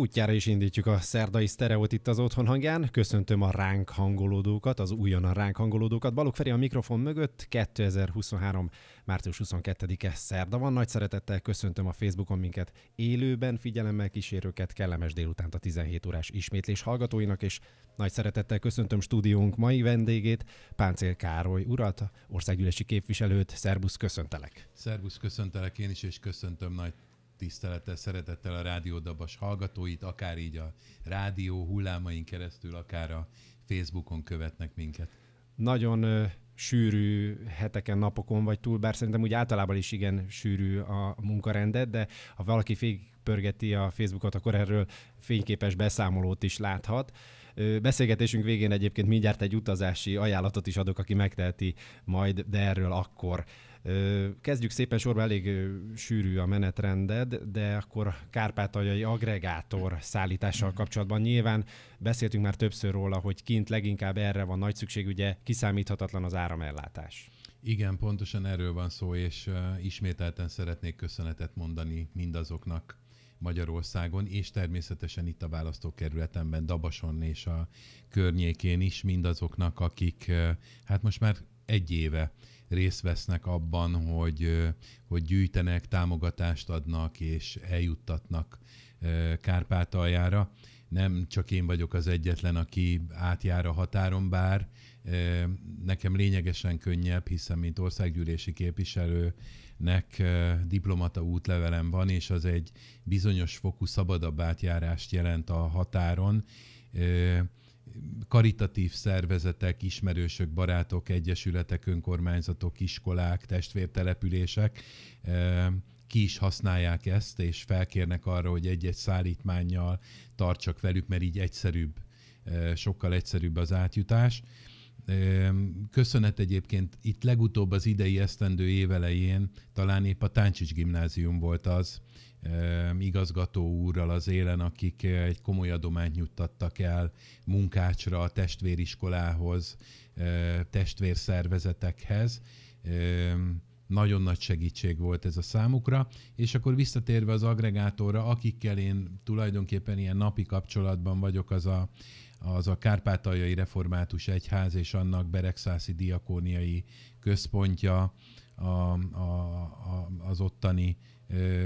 útjára is indítjuk a szerdai sztereót itt az Otthon hangján. Köszöntöm a ránk hangolódókat, az újonnan ránk hangolódókat. Balogh Feri a mikrofon mögött, 2023. március 22-e szerda van. Nagy szeretettel köszöntöm a Facebookon minket élőben figyelemmel kísérőket, kellemes délutánt a 17 órás ismétlés hallgatóinak, és nagy szeretettel köszöntöm stúdiónk mai vendégét, Páncél Károly urat, országgyűlési képviselőt. Szerbusz, köszöntelek! Szerbusz, köszöntelek én is, és köszöntöm nagy tisztelettel, szeretettel a rádiódabas hallgatóit, akár így a rádió hullámain keresztül, akár a Facebookon követnek minket. Nagyon ö, sűrű heteken, napokon vagy túl, bár szerintem úgy általában is igen sűrű a munkarendet, de ha valaki pörgeti a Facebookot, akkor erről fényképes beszámolót is láthat. Beszélgetésünk végén egyébként mindjárt egy utazási ajánlatot is adok, aki megteheti majd, de erről akkor. Kezdjük szépen sorba, elég sűrű a menetrended, de akkor kárpátaljai agregátor szállítással kapcsolatban nyilván beszéltünk már többször róla, hogy kint leginkább erre van nagy szükség, ugye kiszámíthatatlan az áramellátás. Igen, pontosan erről van szó, és ismételten szeretnék köszönetet mondani mindazoknak, Magyarországon, és természetesen itt a választókerületemben, Dabason és a környékén is mindazoknak, akik hát most már egy éve részt vesznek abban, hogy, hogy gyűjtenek, támogatást adnak és eljuttatnak Kárpátaljára. Nem csak én vagyok az egyetlen, aki átjár a határon, bár nekem lényegesen könnyebb, hiszen mint országgyűlési képviselő nek eh, diplomata útlevelem van, és az egy bizonyos fokú szabadabb átjárást jelent a határon. Eh, karitatív szervezetek, ismerősök, barátok, egyesületek, önkormányzatok, iskolák, testvértelepülések eh, ki is használják ezt, és felkérnek arra, hogy egy-egy szállítmánnyal tartsak velük, mert így egyszerűbb, sokkal egyszerűbb az átjutás Köszönet egyébként itt legutóbb az idei esztendő évelején, talán épp a Táncsics gimnázium volt az, igazgató úrral az élen, akik egy komoly adományt nyújtattak el munkácsra, a testvériskolához, testvérszervezetekhez. Nagyon nagy segítség volt ez a számukra, és akkor visszatérve az agregátorra, akikkel én tulajdonképpen ilyen napi kapcsolatban vagyok, az a az a Kárpátaljai Református Egyház és annak Beregszászi Diakóniai Központja, a, a, a, az ottani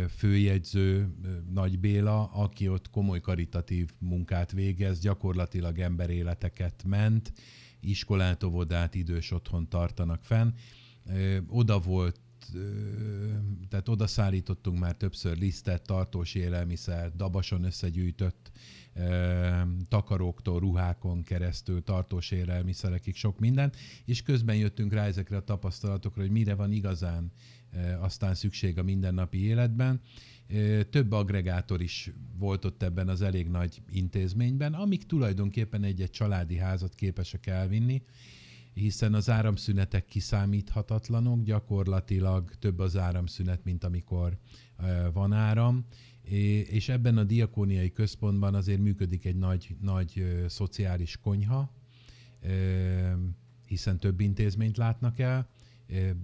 főjegyző Nagy Béla, aki ott komoly karitatív munkát végez, gyakorlatilag emberéleteket ment, iskolát, óvodát, idős otthon tartanak fenn. Oda volt tehát oda szállítottunk már többször lisztet, tartós élelmiszer, dabason összegyűjtött takaróktól, ruhákon keresztül, tartós élelmiszerekig, sok minden, és közben jöttünk rá ezekre a tapasztalatokra, hogy mire van igazán aztán szükség a mindennapi életben. Több agregátor is volt ott ebben az elég nagy intézményben, amik tulajdonképpen egy-egy családi házat képesek elvinni, hiszen az áramszünetek kiszámíthatatlanok, gyakorlatilag több az áramszünet, mint amikor van áram, és ebben a diakóniai központban azért működik egy nagy, nagy szociális konyha, hiszen több intézményt látnak el,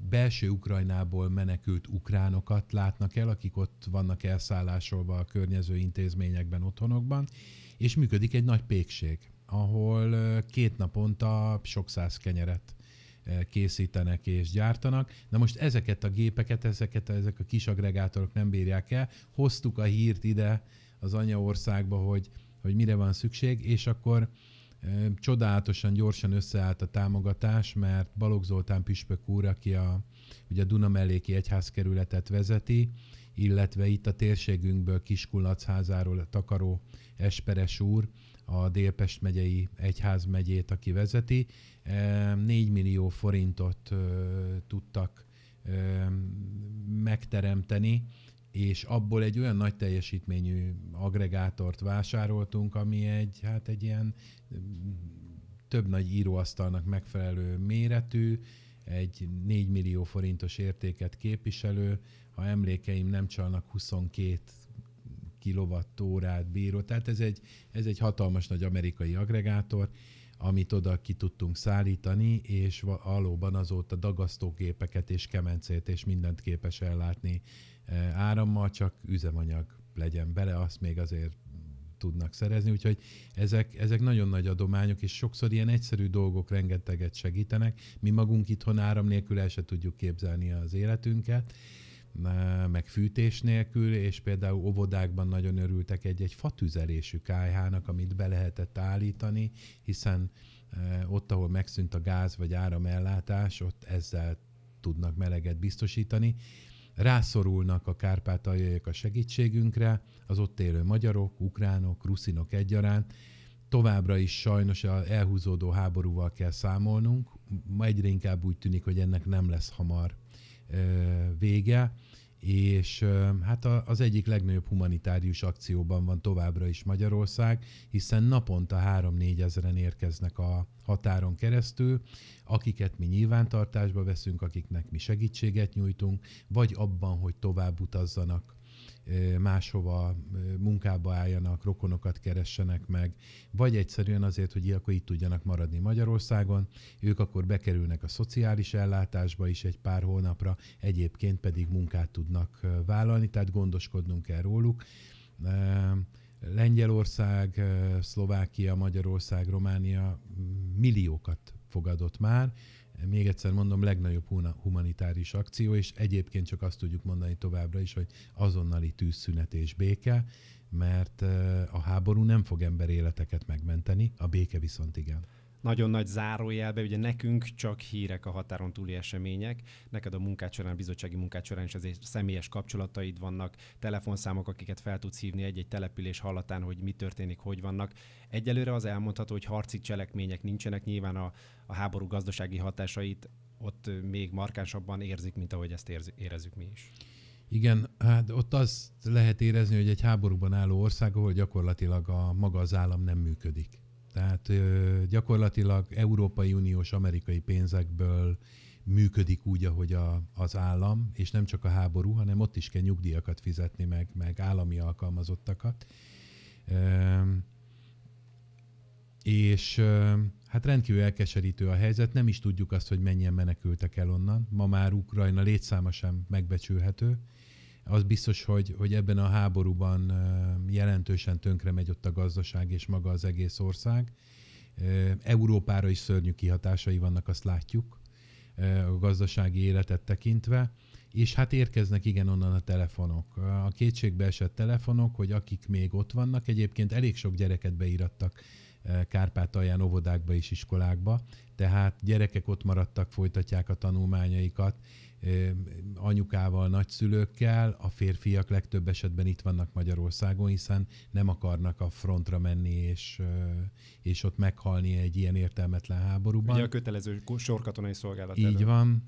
belső Ukrajnából menekült ukránokat látnak el, akik ott vannak elszállásolva a környező intézményekben, otthonokban, és működik egy nagy pékség ahol két naponta sok száz kenyeret készítenek és gyártanak. Na most ezeket a gépeket, ezeket a, ezek a kis agregátorok nem bírják el. Hoztuk a hírt ide az anyaországba, hogy, hogy mire van szükség, és akkor csodálatosan gyorsan összeállt a támogatás, mert Balogh Zoltán püspök úr, aki a, ugye a melléki Egyházkerületet vezeti, illetve itt a térségünkből Kiskunlacházáról a takaró Esperes úr, a Délpest megyei egyház megyét, aki vezeti. 4 millió forintot tudtak megteremteni, és abból egy olyan nagy teljesítményű agregátort vásároltunk, ami egy, hát egy ilyen több nagy íróasztalnak megfelelő méretű, egy 4 millió forintos értéket képviselő, ha emlékeim nem csalnak 22 kilovattórát bíró. Tehát ez egy, ez egy hatalmas nagy amerikai agregátor, amit oda ki tudtunk szállítani, és valóban azóta dagasztógépeket és kemencét és mindent képes ellátni e, árammal, csak üzemanyag legyen bele, azt még azért tudnak szerezni, úgyhogy ezek, ezek nagyon nagy adományok, és sokszor ilyen egyszerű dolgok rengeteget segítenek. Mi magunk itthon áram nélkül el se tudjuk képzelni az életünket, meg fűtés nélkül, és például óvodákban nagyon örültek egy-egy fatüzelésű kájhának, amit be lehetett állítani, hiszen ott, ahol megszűnt a gáz vagy áramellátás, ott ezzel tudnak meleget biztosítani. Rászorulnak a kárpátaljaiak a segítségünkre, az ott élő magyarok, ukránok, ruszinok egyaránt, továbbra is sajnos a elhúzódó háborúval kell számolnunk. Ma egyre inkább úgy tűnik, hogy ennek nem lesz hamar vége, és hát az egyik legnagyobb humanitárius akcióban van továbbra is Magyarország, hiszen naponta 3-4 ezeren érkeznek a határon keresztül, akiket mi nyilvántartásba veszünk, akiknek mi segítséget nyújtunk, vagy abban, hogy tovább utazzanak máshova munkába álljanak, rokonokat keressenek meg, vagy egyszerűen azért, hogy akkor itt tudjanak maradni Magyarországon, ők akkor bekerülnek a szociális ellátásba is egy pár hónapra, egyébként pedig munkát tudnak vállalni, tehát gondoskodnunk kell róluk. Lengyelország, Szlovákia, Magyarország, Románia milliókat fogadott már, még egyszer mondom, legnagyobb humanitáris akció, és egyébként csak azt tudjuk mondani továbbra is, hogy azonnali tűzszünet és béke, mert a háború nem fog ember életeket megmenteni, a béke viszont igen nagyon nagy zárójelbe, ugye nekünk csak hírek a határon túli események, neked a munkád során, a bizottsági munkád során is azért személyes kapcsolataid vannak, telefonszámok, akiket fel tudsz hívni egy-egy település hallatán, hogy mi történik, hogy vannak. Egyelőre az elmondható, hogy harci cselekmények nincsenek, nyilván a, a háború gazdasági hatásait ott még markánsabban érzik, mint ahogy ezt érzi, érezzük mi is. Igen, hát ott azt lehet érezni, hogy egy háborúban álló ország, ahol gyakorlatilag a maga az állam nem működik. Tehát ö, gyakorlatilag Európai Uniós amerikai pénzekből működik úgy, ahogy a, az állam, és nem csak a háború, hanem ott is kell nyugdíjakat fizetni, meg, meg állami alkalmazottakat. Ö, és ö, hát rendkívül elkeserítő a helyzet, nem is tudjuk azt, hogy mennyien menekültek el onnan. Ma már Ukrajna létszáma sem megbecsülhető az biztos, hogy, hogy ebben a háborúban jelentősen tönkre megy ott a gazdaság és maga az egész ország. Európára is szörnyű kihatásai vannak, azt látjuk a gazdasági életet tekintve, és hát érkeznek igen onnan a telefonok. A kétségbe esett telefonok, hogy akik még ott vannak, egyébként elég sok gyereket beírattak Kárpátalján óvodákba és iskolákba, tehát gyerekek ott maradtak, folytatják a tanulmányaikat, anyukával, nagyszülőkkel, a férfiak legtöbb esetben itt vannak Magyarországon, hiszen nem akarnak a frontra menni és, és ott meghalni egy ilyen értelmetlen háborúban. Ugye a kötelező sorkatonai szolgálat. Így van,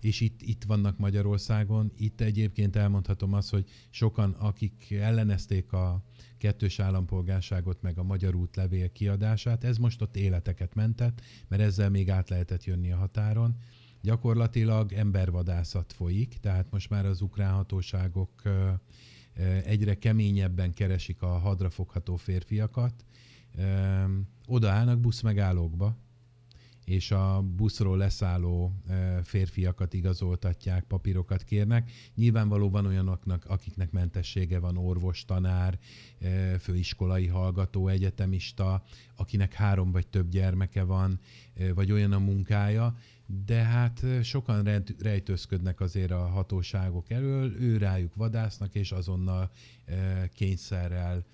és itt, itt vannak Magyarországon. Itt egyébként elmondhatom azt, hogy sokan, akik ellenezték a kettős állampolgárságot, meg a magyar útlevél kiadását, ez most ott életeket mentett, mert ezzel még át lehetett jönni a határon gyakorlatilag embervadászat folyik, tehát most már az ukrán hatóságok egyre keményebben keresik a hadrafogható férfiakat, odaállnak buszmegállókba, és a buszról leszálló férfiakat igazoltatják, papírokat kérnek. Nyilvánvalóban olyanoknak, akiknek mentessége van orvos, tanár, főiskolai hallgató, egyetemista, akinek három vagy több gyermeke van, vagy olyan a munkája, de hát sokan rejtőzködnek azért a hatóságok elől, ő rájuk vadásznak, és azonnal kényszerrel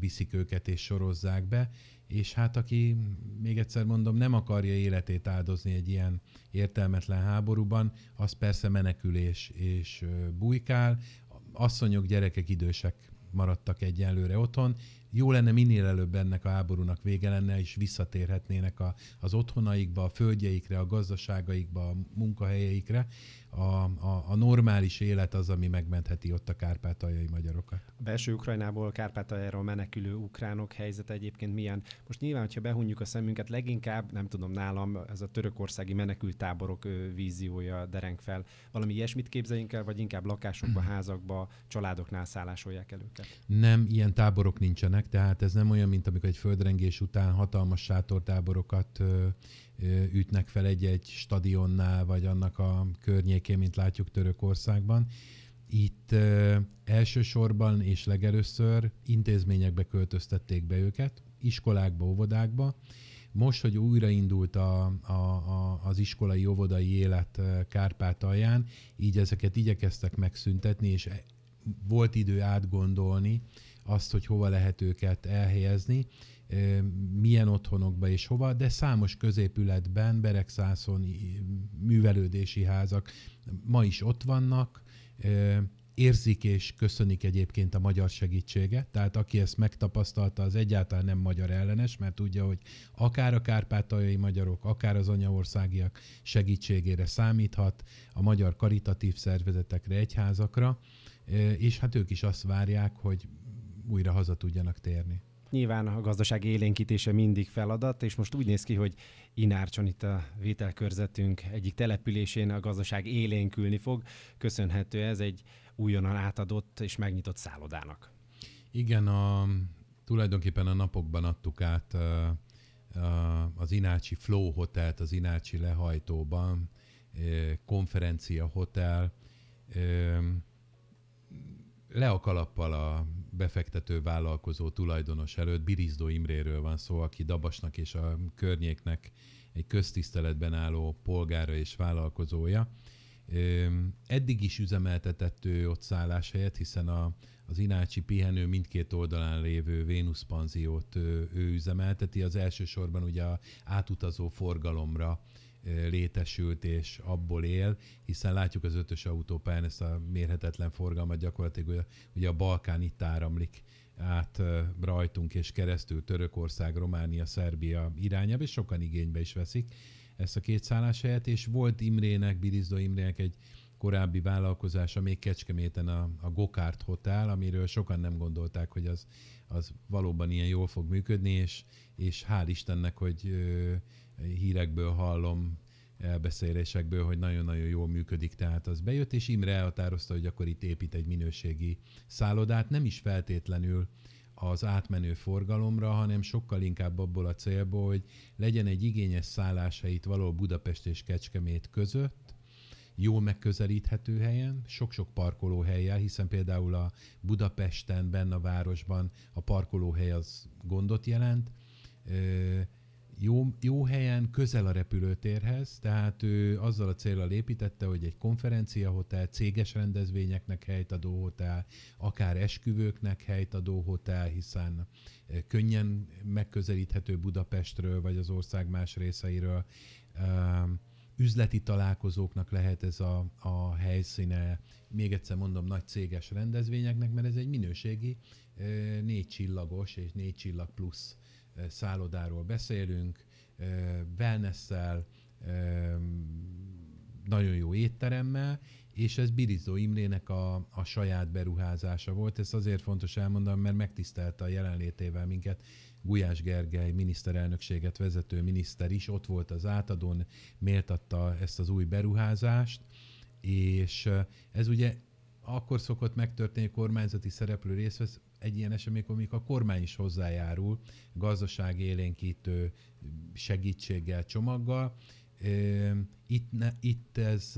viszik őket és sorozzák be, és hát aki, még egyszer mondom, nem akarja életét áldozni egy ilyen értelmetlen háborúban, az persze menekülés és bujkál, asszonyok, gyerekek, idősek maradtak egyenlőre otthon, jó lenne minél előbb ennek a háborúnak vége lenne, és visszatérhetnének a, az otthonaikba, a földjeikre, a gazdaságaikba, a munkahelyeikre. A, a, a normális élet az, ami megmentheti ott a kárpátaljai magyarokat. A belső Ukrajnából, Kárpátaljáról menekülő ukránok helyzete egyébként milyen? Most nyilván, hogyha behunjuk a szemünket, leginkább, nem tudom, nálam ez a törökországi menekültáborok víziója dereng fel. Valami ilyesmit képzeljünk el, vagy inkább lakásokba, házakba, családoknál szállásolják el őket? Nem, ilyen táborok nincsenek élnek, tehát ez nem olyan, mint amikor egy földrengés után hatalmas sátortáborokat ö, ö, ütnek fel egy-egy stadionnál, vagy annak a környékén, mint látjuk Törökországban. Itt ö, elsősorban és legelőször intézményekbe költöztették be őket, iskolákba, óvodákba. Most, hogy újraindult a, a, a, az iskolai, óvodai élet Kárpátalján, így ezeket igyekeztek megszüntetni, és e, volt idő átgondolni, azt, hogy hova lehet őket elhelyezni, milyen otthonokba és hova, de számos középületben, Beregszászon művelődési házak ma is ott vannak, érzik és köszönik egyébként a magyar segítséget, tehát aki ezt megtapasztalta, az egyáltalán nem magyar ellenes, mert tudja, hogy akár a kárpátaljai magyarok, akár az anyaországiak segítségére számíthat, a magyar karitatív szervezetekre, egyházakra, és hát ők is azt várják, hogy újra haza tudjanak térni. Nyilván a gazdaság élénkítése mindig feladat, és most úgy néz ki, hogy Inárcson itt a vételkörzetünk egyik településén a gazdaság élénkülni fog. Köszönhető ez egy újonnan átadott és megnyitott szállodának. Igen, a, tulajdonképpen a napokban adtuk át a, a, az Inácsi Flow Hotelt, az Inácsi lehajtóban, konferencia hotel, le a kalappal a befektető vállalkozó tulajdonos előtt Birizdó Imréről van szó, aki Dabasnak és a környéknek egy köztiszteletben álló polgára és vállalkozója. Eddig is üzemeltetett ő ott szálláshelyet, hiszen a, az Inácsi pihenő mindkét oldalán lévő Vénusz panziót ő, ő üzemelteti, az elsősorban ugye a átutazó forgalomra létesült és abból él, hiszen látjuk az ötös autópályán ezt a mérhetetlen forgalmat gyakorlatilag, ugye, a Balkán itt áramlik át rajtunk és keresztül Törökország, Románia, Szerbia irányába, és sokan igénybe is veszik ezt a két helyet és volt Imrének, Birizdo Imrének egy korábbi vállalkozása, még Kecskeméten a, a Gokárt Hotel, amiről sokan nem gondolták, hogy az, az valóban ilyen jól fog működni, és, és hál' Istennek, hogy ö, hírekből hallom, elbeszélésekből, hogy nagyon-nagyon jól működik, tehát az bejött, és Imre elhatározta, hogy akkor itt épít egy minőségi szállodát, nem is feltétlenül az átmenő forgalomra, hanem sokkal inkább abból a célból, hogy legyen egy igényes szállása itt való Budapest és Kecskemét között, jól megközelíthető helyen, sok-sok parkolóhelye, hiszen például a Budapesten, benne a városban a parkolóhely az gondot jelent, jó, jó helyen, közel a repülőtérhez, tehát ő azzal a célral építette, hogy egy konferenciahotel, céges rendezvényeknek helyt adó hotel, akár esküvőknek helyt adó hotel, hiszen eh, könnyen megközelíthető Budapestről vagy az ország más részeiről. Üzleti találkozóknak lehet ez a, a helyszíne, még egyszer mondom, nagy céges rendezvényeknek, mert ez egy minőségi eh, négy csillagos és négy csillag plusz szállodáról beszélünk, wellness nagyon jó étteremmel, és ez Birizó Imrének a, a saját beruházása volt. Ezt azért fontos elmondanom, mert megtisztelte a jelenlétével minket Gulyás Gergely miniszterelnökséget vezető miniszter is, ott volt az átadón, méltatta ezt az új beruházást, és ez ugye akkor szokott megtörténni, hogy kormányzati szereplő részt vesz, egy ilyen esemény, amikor a kormány is hozzájárul élénkítő segítséggel, csomaggal, itt, ne, itt ez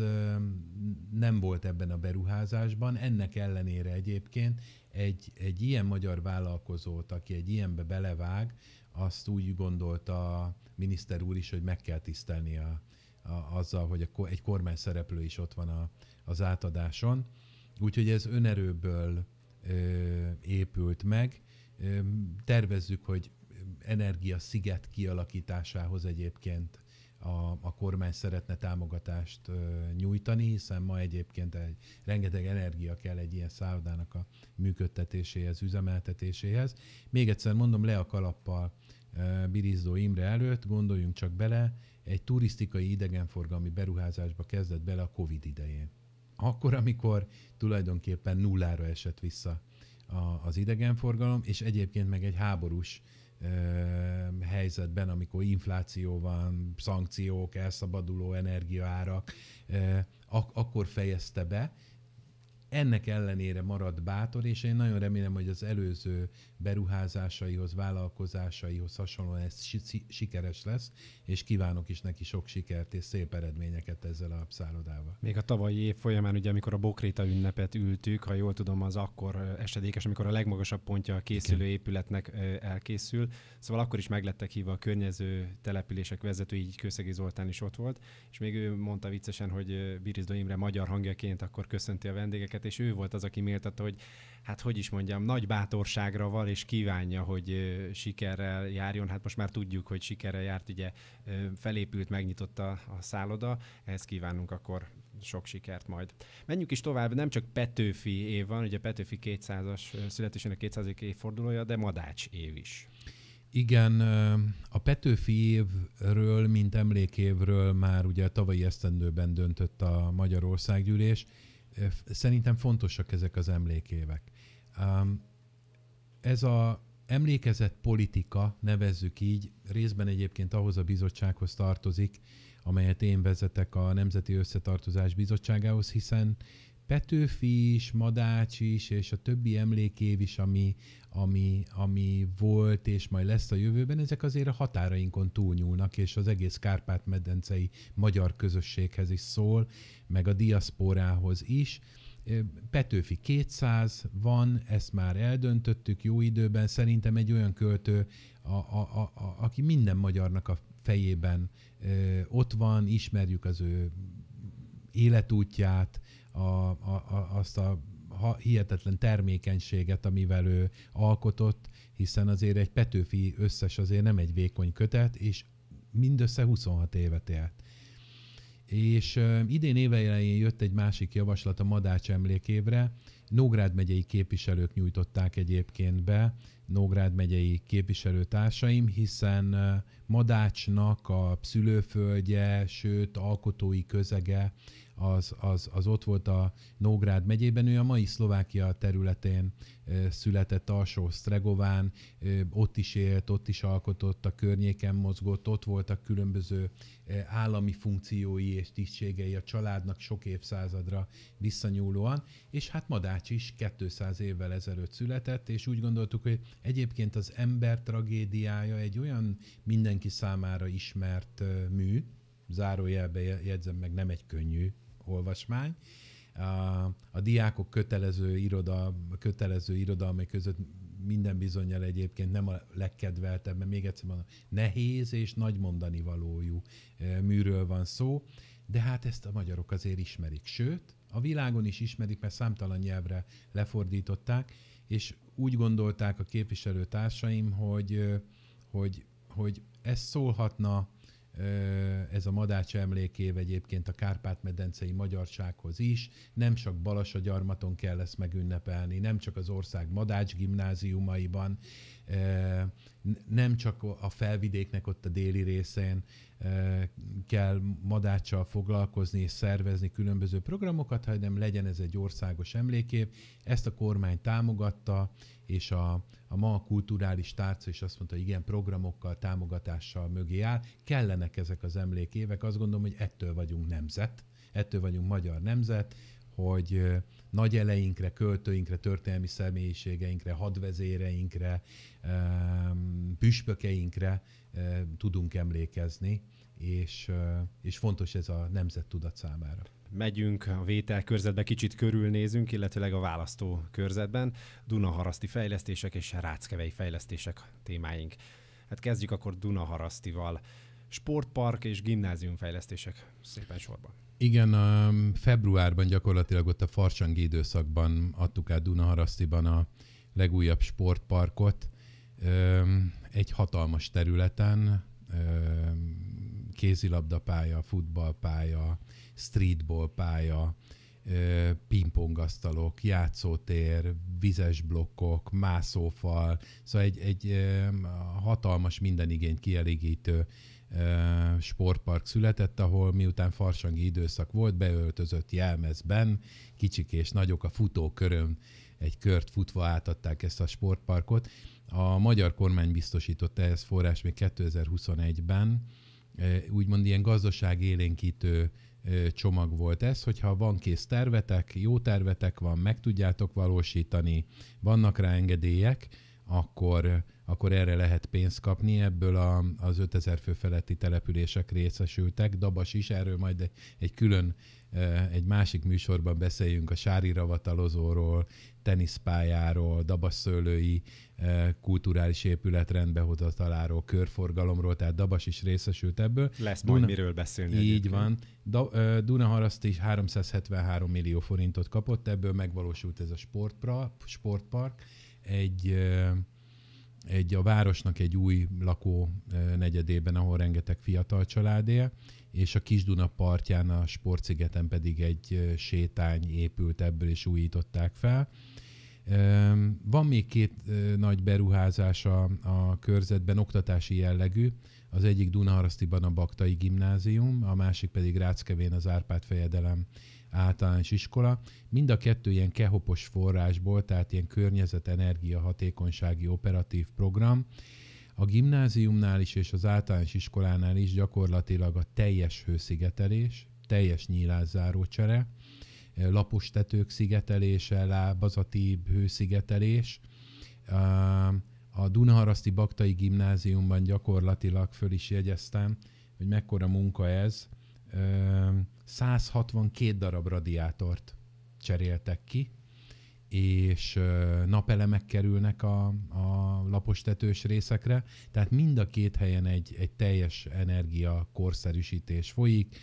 nem volt ebben a beruházásban, ennek ellenére egyébként egy, egy ilyen magyar vállalkozót, aki egy ilyenbe belevág, azt úgy gondolta a miniszter úr is, hogy meg kell tisztelni a, a, azzal, hogy a, egy kormány szereplő is ott van a, az átadáson. Úgyhogy ez önerőből épült meg. Tervezzük, hogy energia sziget kialakításához egyébként a, a kormány szeretne támogatást ö, nyújtani, hiszen ma egyébként egy, rengeteg energia kell egy ilyen szállodának a működtetéséhez, üzemeltetéséhez. Még egyszer mondom, le a kalappal ö, Birizdó Imre előtt, gondoljunk csak bele, egy turisztikai idegenforgalmi beruházásba kezdett bele a Covid idején akkor, amikor tulajdonképpen nullára esett vissza a, az idegenforgalom, és egyébként meg egy háborús ö, helyzetben, amikor infláció van, szankciók, elszabaduló energiaárak, ö, ak- akkor fejezte be, ennek ellenére maradt bátor, és én nagyon remélem, hogy az előző beruházásaihoz, vállalkozásaihoz hasonlóan ez sikeres lesz, és kívánok is neki sok sikert és szép eredményeket ezzel a szállodával. Még a tavalyi év folyamán, ugye amikor a Bokréta ünnepet ültük, ha jól tudom, az akkor esedékes, amikor a legmagasabb pontja a készülő Igen. épületnek elkészül, szóval akkor is meglettek hívva a környező települések vezetői, így Kőszegi Zoltán is ott volt, és még ő mondta viccesen, hogy Birizdo Imre magyar hangjaként akkor köszönti a vendégeket, őket, és ő volt az, aki méltatta, hogy hát hogy is mondjam, nagy bátorságra val, és kívánja, hogy sikerrel járjon. Hát most már tudjuk, hogy sikerrel járt, ugye felépült, megnyitotta a szálloda, ehhez kívánunk akkor sok sikert majd. Menjünk is tovább, nem csak Petőfi év van, ugye Petőfi 200-as születésének 200. évfordulója, de Madács év is. Igen, a Petőfi évről, mint emlékévről már ugye a tavalyi esztendőben döntött a Magyarországgyűlés, szerintem fontosak ezek az emlékévek. Ez a emlékezett politika, nevezzük így, részben egyébként ahhoz a bizottsághoz tartozik, amelyet én vezetek a Nemzeti Összetartozás Bizottságához, hiszen Petőfi is, Madács is, és a többi emlékév is, ami, ami, ami volt, és majd lesz a jövőben, ezek azért a határainkon túlnyúlnak, és az egész Kárpát-medencei magyar közösséghez is szól, meg a diaszporához is. Petőfi 200 van, ezt már eldöntöttük jó időben, szerintem egy olyan költő, a, a, a, a, aki minden magyarnak a fejében ö, ott van, ismerjük az ő életútját, a, a, a, azt a hihetetlen termékenységet, amivel ő alkotott, hiszen azért egy Petőfi összes azért nem egy vékony kötet, és mindössze 26 évet élt. És uh, idén elején jött egy másik javaslat a Madács emlékévre. Nógrád megyei képviselők nyújtották egyébként be, Nógrád megyei képviselőtársaim, hiszen uh, Madácsnak a szülőföldje, sőt alkotói közege az, az, az ott volt a Nógrád megyében, ő a mai Szlovákia területén született alsó Sztregován, ott is élt, ott is alkotott, a környéken mozgott, ott voltak különböző állami funkciói és tisztségei a családnak sok évszázadra visszanyúlóan, és hát Madács is 200 évvel ezelőtt született, és úgy gondoltuk, hogy egyébként az ember tragédiája egy olyan mindenki számára ismert mű, zárójelbe jegyzem meg, nem egy könnyű olvasmány. A, a diákok kötelező, iroda, kötelező irodalmi között minden bizonyal egyébként nem a legkedveltebb, mert még egyszer mondom, nehéz és nagy mondani valójú műről van szó, de hát ezt a magyarok azért ismerik. Sőt, a világon is ismerik, mert számtalan nyelvre lefordították, és úgy gondolták a képviselő társaim, hogy, hogy, hogy ez szólhatna ez a madács emlékév egyébként a Kárpát-medencei magyarsághoz is. Nem csak Balasa gyarmaton kell ezt megünnepelni, nem csak az ország madács gimnáziumaiban, nem csak a felvidéknek ott a déli részén kell madáccsal foglalkozni és szervezni különböző programokat, hanem legyen ez egy országos emlékév. Ezt a kormány támogatta, és a, a ma a kulturális tárca is azt mondta, hogy igen, programokkal, támogatással mögé áll. Kellenek ezek az emlékévek. Azt gondolom, hogy ettől vagyunk nemzet, ettől vagyunk magyar nemzet, hogy nagy eleinkre, költőinkre, történelmi személyiségeinkre, hadvezéreinkre, püspökeinkre tudunk emlékezni, és, eh, és fontos ez a tudat számára megyünk a vételkörzetbe, kicsit körülnézünk, illetőleg a választó körzetben. Dunaharaszti fejlesztések és ráckevei fejlesztések témáink. Hát kezdjük akkor Dunaharasztival. Sportpark és gimnázium fejlesztések szépen sorban. Igen, mm, februárban gyakorlatilag ott a farsangi időszakban adtuk át Dunaharasztiban a legújabb sportparkot egy hatalmas területen, kézilabdapálya, futballpálya, streetballpálya, pingpongasztalok, játszótér, vizes blokkok, mászófal, szóval egy, egy hatalmas minden igényt kielégítő sportpark született, ahol miután farsangi időszak volt, beöltözött jelmezben, kicsik és nagyok a futókörön egy kört futva átadták ezt a sportparkot. A magyar kormány biztosította ehhez forrás még 2021-ben, úgymond ilyen gazdaság élénkítő csomag volt ez, hogyha van kész tervetek, jó tervetek van, meg tudjátok valósítani, vannak rá engedélyek, akkor akkor erre lehet pénzt kapni. Ebből a, az 5000 fő feletti települések részesültek. Dabas is, erről majd egy, külön, e, egy másik műsorban beszéljünk a sári ravatalozóról, teniszpályáról, dabaszőlői e, kulturális épület rendbehozataláról, körforgalomról, tehát Dabas is részesült ebből. Lesz Duna... majd miről beszélni. Így egyébként. van. Da, e, Dunaharaszt is 373 millió forintot kapott, ebből megvalósult ez a sportpra, sportpark, egy egy a városnak egy új lakó eh, negyedében, ahol rengeteg fiatal család él, és a Kisduna partján, a Sportszigeten pedig egy eh, sétány épült ebből, és újították fel. Ehm, van még két eh, nagy beruházás a, a körzetben, oktatási jellegű. Az egyik Dunaharasztiban a Baktai Gimnázium, a másik pedig Ráckevén az Árpád Fejedelem általános iskola. Mind a kettő ilyen kehopos forrásból, tehát ilyen környezet, energia, hatékonysági operatív program. A gimnáziumnál is és az általános iskolánál is gyakorlatilag a teljes hőszigetelés, teljes nyílászárócsere, lapos tetők szigetelése, lábazati hőszigetelés. A Dunaharaszti Baktai Gimnáziumban gyakorlatilag föl is jegyeztem, hogy mekkora munka ez, 162 darab radiátort cseréltek ki, és napelemek kerülnek a, a lapos tetős részekre, tehát mind a két helyen egy, egy teljes energia korszerűsítés folyik,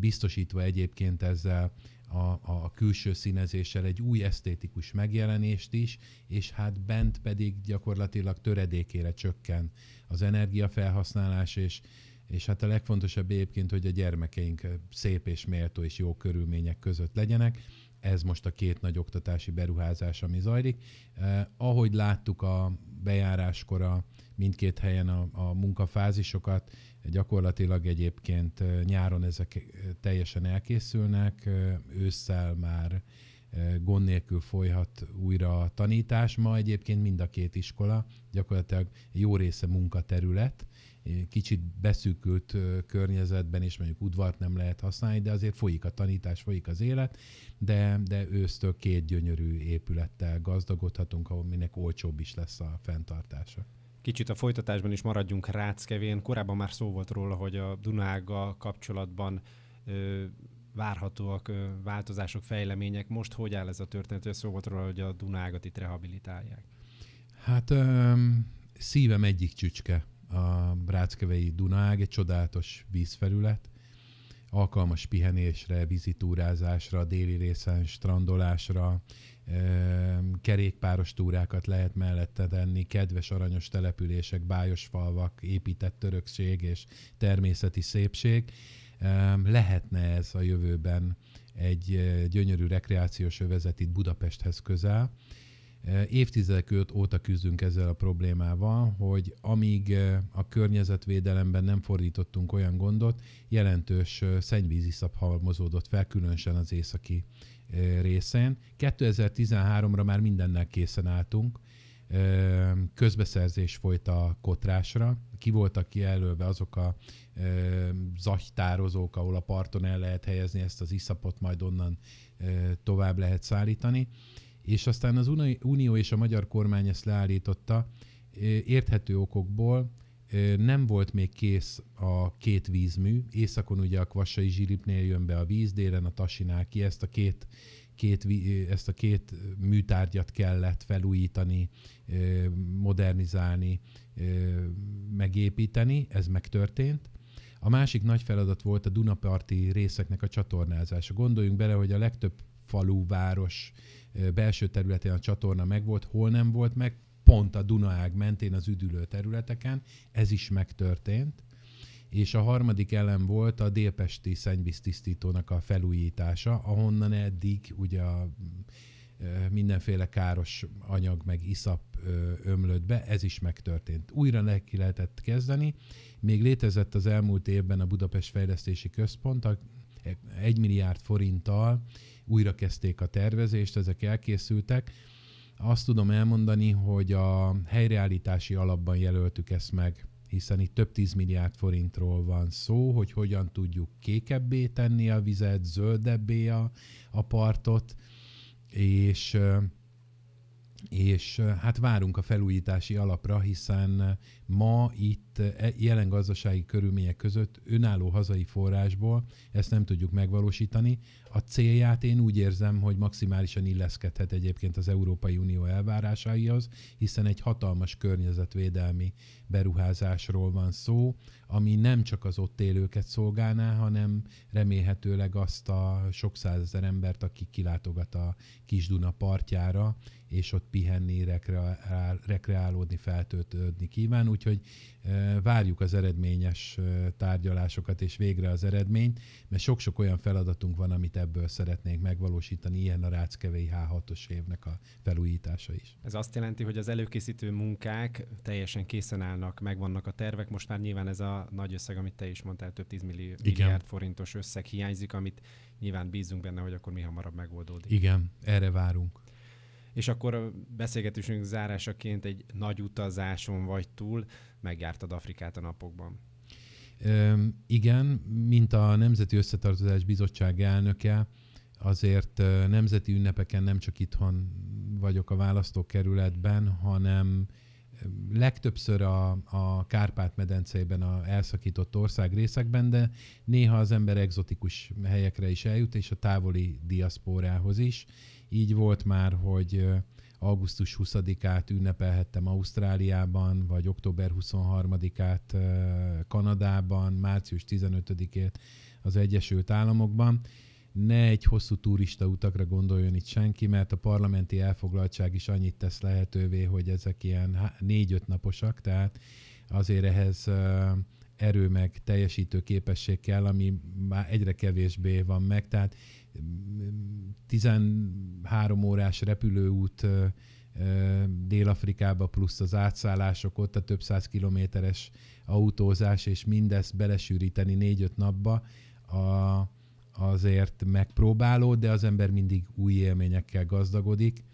biztosítva egyébként ezzel a, a külső színezéssel egy új esztétikus megjelenést is, és hát bent pedig gyakorlatilag töredékére csökken az energiafelhasználás, és és hát a legfontosabb egyébként, hogy a gyermekeink szép és méltó és jó körülmények között legyenek. Ez most a két nagy oktatási beruházás, ami zajlik. Eh, ahogy láttuk a bejáráskor a mindkét helyen a, a munkafázisokat, gyakorlatilag egyébként eh, nyáron ezek eh, teljesen elkészülnek, eh, ősszel már gond nélkül folyhat újra a tanítás. Ma egyébként mind a két iskola gyakorlatilag jó része munkaterület, kicsit beszűkült környezetben, és mondjuk udvart nem lehet használni, de azért folyik a tanítás, folyik az élet, de, de ősztől két gyönyörű épülettel gazdagodhatunk, aminek olcsóbb is lesz a fenntartása. Kicsit a folytatásban is maradjunk Ráckevén. Korábban már szó volt róla, hogy a Dunága kapcsolatban ö, várhatóak ö, változások, fejlemények. Most hogy áll ez a történet? Szó volt róla, hogy a Dunágat itt rehabilitálják. Hát ö, szívem egyik csücske a Ráckevei Dunág, egy csodálatos vízfelület, alkalmas pihenésre, vizitúrázásra, déli részen strandolásra, e, kerékpáros túrákat lehet mellette tenni, kedves aranyos települések, bájos falvak, épített törökség és természeti szépség. E, lehetne ez a jövőben egy e, gyönyörű rekreációs övezet itt Budapesthez közel, Eh, évtizedek óta küzdünk ezzel a problémával, hogy amíg eh, a környezetvédelemben nem fordítottunk olyan gondot, jelentős eh, szennyvíziszap halmozódott fel, különösen az északi részén. 2013-ra már mindennel készen álltunk, közbeszerzés folyt a kotrásra, ki voltak jelölve azok a zagytározók, ahol a parton el lehet helyezni ezt az iszapot, majd onnan tovább lehet szállítani. És aztán az Unió és a magyar kormány ezt leállította, érthető okokból nem volt még kész a két vízmű. Északon ugye a Kvassai Zsilipnél jön be a víz, délen a Tasinál ki. Ezt a két, két, ezt a két műtárgyat kellett felújítani, modernizálni, megépíteni. Ez megtörtént. A másik nagy feladat volt a Dunaparti részeknek a csatornázása. Gondoljunk bele, hogy a legtöbb falu, város belső területén a csatorna megvolt, hol nem volt meg, pont a Dunaág mentén az üdülő területeken, ez is megtörtént. És a harmadik elem volt a délpesti szennyvíztisztítónak a felújítása, ahonnan eddig ugye a mindenféle káros anyag meg iszap ömlött be, ez is megtörtént. Újra le ki lehetett kezdeni, még létezett az elmúlt évben a Budapest Fejlesztési Központ, a 1 milliárd forinttal újra kezdték a tervezést, ezek elkészültek. Azt tudom elmondani, hogy a helyreállítási alapban jelöltük ezt meg, hiszen itt több tíz milliárd forintról van szó, hogy hogyan tudjuk kékebbé tenni a vizet, zöldebbé a, a partot, és és hát várunk a felújítási alapra, hiszen ma itt e, jelen gazdasági körülmények között önálló hazai forrásból ezt nem tudjuk megvalósítani. A célját én úgy érzem, hogy maximálisan illeszkedhet egyébként az Európai Unió elvárásaihoz, hiszen egy hatalmas környezetvédelmi beruházásról van szó, ami nem csak az ott élőket szolgálná, hanem remélhetőleg azt a sok százezer embert, aki kilátogat a Kisduna partjára, és ott pihenni, rekreálódni, feltöltődni kíván, úgyhogy e, várjuk az eredményes e, tárgyalásokat és végre az eredményt, mert sok-sok olyan feladatunk van, amit ebből szeretnénk megvalósítani, ilyen a Ráckevei H6-os évnek a felújítása is. Ez azt jelenti, hogy az előkészítő munkák teljesen készen állnak, megvannak a tervek, most már nyilván ez a nagy összeg, amit te is mondtál, több 10 millió, milliárd forintos összeg hiányzik, amit nyilván bízunk benne, hogy akkor mi hamarabb megoldódik. Igen, erre várunk. És akkor beszélgetésünk zárásaként egy nagy utazáson vagy túl, megjártad Afrikát a napokban. Ö, igen, mint a Nemzeti Összetartozás Bizottság elnöke, azért nemzeti ünnepeken nem csak itthon vagyok a választókerületben, hanem legtöbbször a, a Kárpát-medencében, a elszakított ország részekben, de néha az ember egzotikus helyekre is eljut, és a távoli diaszpórához is. Így volt már, hogy augusztus 20-át ünnepelhettem Ausztráliában, vagy október 23-át Kanadában, március 15-ét az Egyesült Államokban, ne egy hosszú turista utakra gondoljon itt senki, mert a parlamenti elfoglaltság is annyit tesz lehetővé, hogy ezek ilyen négy-öt naposak, tehát azért ehhez erő meg teljesítő képesség kell, ami már egyre kevésbé van meg, tehát 13 mm, órás repülőút Dél-Afrikába, plusz az átszállások, ott a több száz kilométeres autózás, és mindezt belesűríteni négy-öt napba, a, azért megpróbálod, de az ember mindig új élményekkel gazdagodik.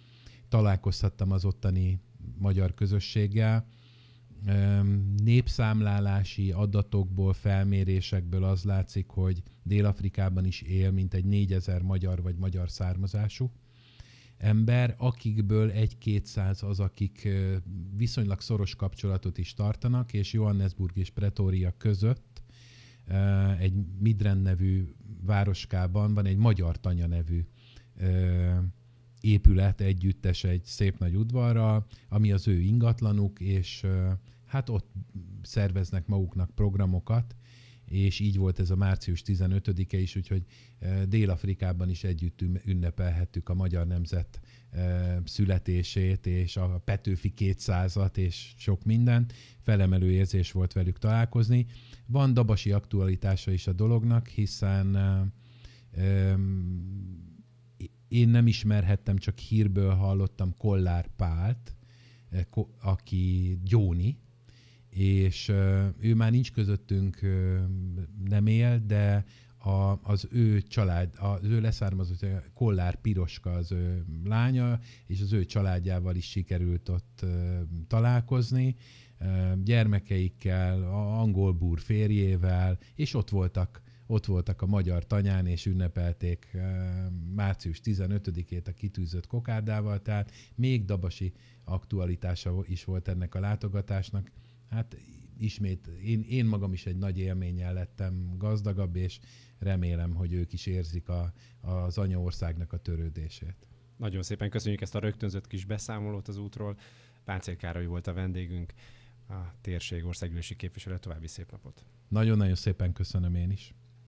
Találkozhattam az ottani magyar közösséggel, népszámlálási adatokból, felmérésekből az látszik, hogy Dél-Afrikában is él mintegy 4000 magyar vagy magyar származású ember, akikből egy száz az, akik viszonylag szoros kapcsolatot is tartanak, és Johannesburg és Pretória között egy Midren nevű városkában van egy Magyar Tanya nevű ö, épület együttes egy szép nagy udvarra, ami az ő ingatlanuk, és ö, hát ott szerveznek maguknak programokat, és így volt ez a március 15-e is, úgyhogy Dél-Afrikában is együtt ünnepelhettük a magyar nemzet születését, és a Petőfi 200-at, és sok minden. Felemelő érzés volt velük találkozni. Van dabasi aktualitása is a dolognak, hiszen én nem ismerhettem, csak hírből hallottam Kollár Pált, aki Gyóni, és ő már nincs közöttünk, nem él, de a, az ő család, az ő leszármazott, Kollár Piroska az ő lánya, és az ő családjával is sikerült ott találkozni, gyermekeikkel, a angol búr férjével, és ott voltak ott voltak a magyar tanyán, és ünnepelték március 15-ét a kitűzött kokárdával, tehát még dabasi aktualitása is volt ennek a látogatásnak. Hát ismét én, én magam is egy nagy élménnyel lettem gazdagabb, és remélem, hogy ők is érzik a, az anyaországnak a törődését. Nagyon szépen köszönjük ezt a rögtönzött kis beszámolót az útról. Páncél Károly volt a vendégünk, a térség országgyűlési képviselő. További szép napot! Nagyon-nagyon szépen köszönöm én is!